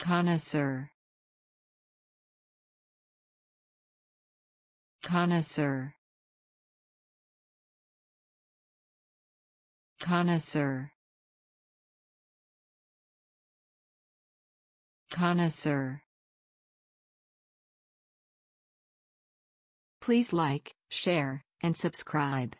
Connoisseur. Connoisseur. Connoisseur. Connoisseur. Please like, share, and subscribe.